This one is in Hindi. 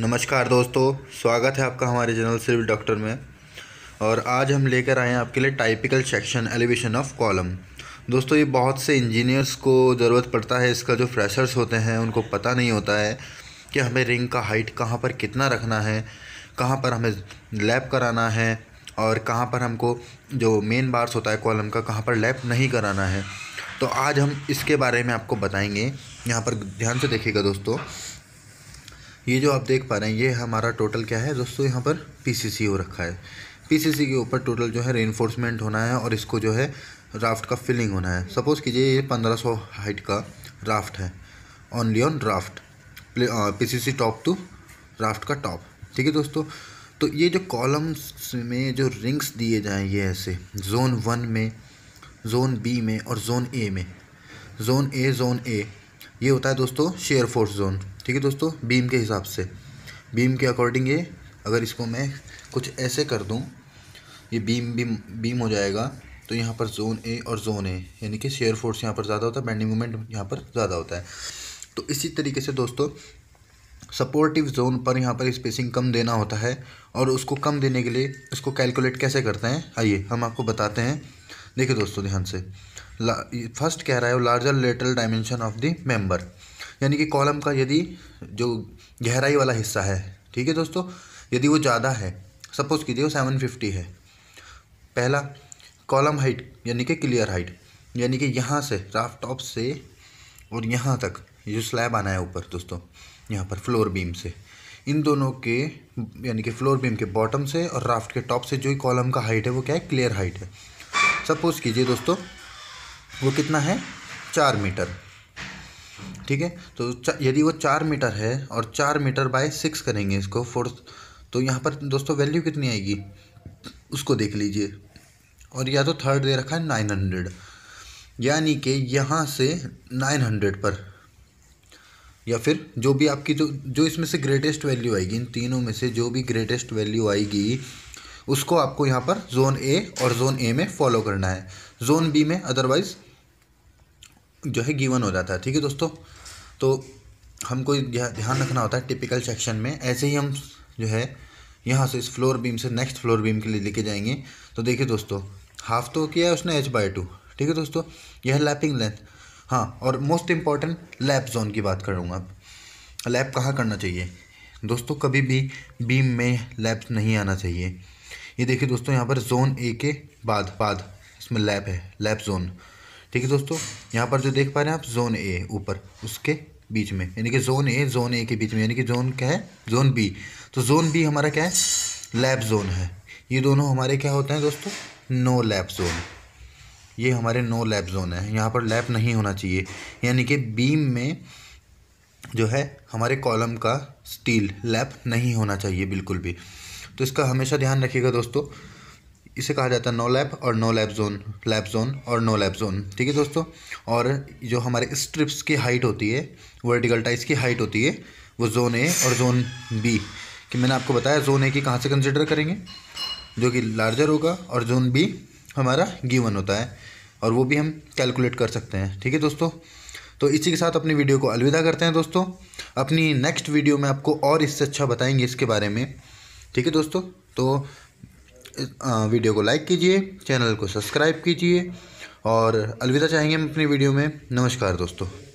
नमस्कार दोस्तों स्वागत है आपका हमारे जनरल सिविल डॉक्टर में और आज हम लेकर आए हैं आपके लिए typical section elevation of column दोस्तों ये बहुत से इंजीनियर्स को ज़रूरत पड़ता है इसका जो फ्रेशर्स होते हैं उनको पता नहीं होता है कि हमें रिंग का हाइट कहाँ पर कितना रखना है कहाँ पर हमें लैप कराना है और कहाँ पर हमको जो मेन बार्स होता है कॉलम का कहाँ पर लैप नहीं कराना है तो आज हम इसके बारे में आपको बताएंगे यहाँ पर ध्यान से देखिएगा दोस्तों ये जो आप देख पा रहे हैं ये हमारा टोटल क्या है दोस्तों यहाँ पर पीसीसी हो रखा है पीसीसी के ऊपर टोटल जो है रेनफोर्समेंट होना है और इसको जो है राफ्ट का फिलिंग होना है सपोज़ कीजिए ये पंद्रह सौ हाइट का राफ्ट है ऑनली ऑन राफ्ट सी टॉप टू राफ्ट का टॉप ठीक है दोस्तों तो ये जो कॉलम्स में जो रिंग्स दिए जाएँ ये ऐसे जोन वन में जोन बी में और जोन ए में जोन ए जोन ए ये होता है दोस्तों शेयर फोर्स जोन ठीक है दोस्तों बीम के हिसाब से बीम के अकॉर्डिंग ये अगर इसको मैं कुछ ऐसे कर दूँ ये बीम बीम बीम हो जाएगा तो यहाँ पर जोन ए और जोन ए यानी कि शेयर फोर्स यहाँ पर ज़्यादा होता है बैंडिंग मोमेंट यहाँ पर ज़्यादा होता है तो इसी तरीके से दोस्तों सपोर्टिव जोन पर यहाँ पर स्पेसिंग कम देना होता है और उसको कम देने के लिए इसको कैलकुलेट कैसे करते हैं आइए हम आपको बताते हैं देखिए दोस्तों ध्यान से फर्स्ट कह रहा है larger lateral dimension of the member यानी कि कॉलम का यदि जो गहराई वाला हिस्सा है ठीक है दोस्तों यदि वो ज़्यादा है सपोज़ कीजिए वो सेवन फिफ्टी है पहला कॉलम हाइट यानी कि क्लियर हाइट यानी कि यहाँ से राफ टॉप से और यहाँ तक जो स्लैब आना है ऊपर दोस्तों यहाँ पर फ्लोर बीम से इन दोनों के यानी कि फ्लोर बीम के बॉटम से और राफ्ट के टॉप से जो कॉलम का हाइट है वो क्या है क्लियर हाइट है सपोज़ कीजिए दोस्तों वो कितना है चार मीटर ठीक है तो यदि वो चार मीटर है और चार मीटर बाय सिक्स करेंगे इसको फोर्थ तो यहाँ पर दोस्तों वैल्यू कितनी आएगी उसको देख लीजिए और या तो थर्ड दे रखा है नाइन हंड्रेड यानी कि यहाँ से नाइन हंड्रेड पर या फिर जो भी आपकी जो तो, जो इसमें से ग्रेटेस्ट वैल्यू आएगी इन तीनों में से जो भी ग्रेटेस्ट वैल्यू आएगी उसको आपको यहाँ पर जोन ए और जोन ए में फॉलो करना है जोन बी में अदरवाइज़ जो है गिवन हो जाता है ठीक है दोस्तों तो हमको ध्यान रखना होता है टिपिकल सेक्शन में ऐसे ही हम जो है यहाँ से इस फ्लोर बीम से नेक्स्ट फ्लोर बीम के लिए लेके जाएंगे तो देखिए दोस्तों हाफ तो किया है उसने एच बाई टू ठीक है दोस्तों यह है लैपिंग लेंथ हाँ और मोस्ट इम्पॉर्टेंट लैप जोन की बात करूँगा अब लैप कहाँ करना चाहिए दोस्तों कभी भी बीम में लैप नहीं आना चाहिए ये देखिए दोस्तों यहाँ पर जोन ए के बाद बाद इसमें लैप है लैप जोन ठीक है दोस्तों यहाँ पर जो देख पा रहे हैं आप जोन ए ऊपर उसके बीच में यानी कि जोन ए जोन ए के बीच में यानी कि जोन क्या है जोन बी तो जोन बी हमारा क्या है लैब जोन है ये दोनों हमारे क्या होते हैं दोस्तों नो लैब जोन ये हमारे नो लैब जोन है यहाँ पर लैब नहीं होना चाहिए यानी कि बीम में जो है हमारे कॉलम का स्टील लैब नहीं होना चाहिए बिल्कुल भी तो इसका हमेशा ध्यान रखिएगा दोस्तों इसे कहा जाता है नो लैब और no lap zone lap zone और नो लैब जोन ठीक है दोस्तों और जो हमारे स्ट्रिप्स की हाइट होती है वर्टिकल टाइस की हाइट होती है वो जोन ए और जोन बी कि मैंने आपको बताया जोन ए की कहाँ से कंसिडर करेंगे जो कि लार्जर होगा और जोन बी हमारा गिवन होता है और वो भी हम कैलकुलेट कर सकते हैं ठीक है दोस्तों तो इसी के साथ अपनी वीडियो को अलविदा करते हैं दोस्तों अपनी नेक्स्ट वीडियो में आपको और इससे अच्छा बताएंगे इसके बारे में ठीक है दोस्तों तो वीडियो को लाइक कीजिए चैनल को सब्सक्राइब कीजिए और अलविदा चाहेंगे हम अपनी वीडियो में नमस्कार दोस्तों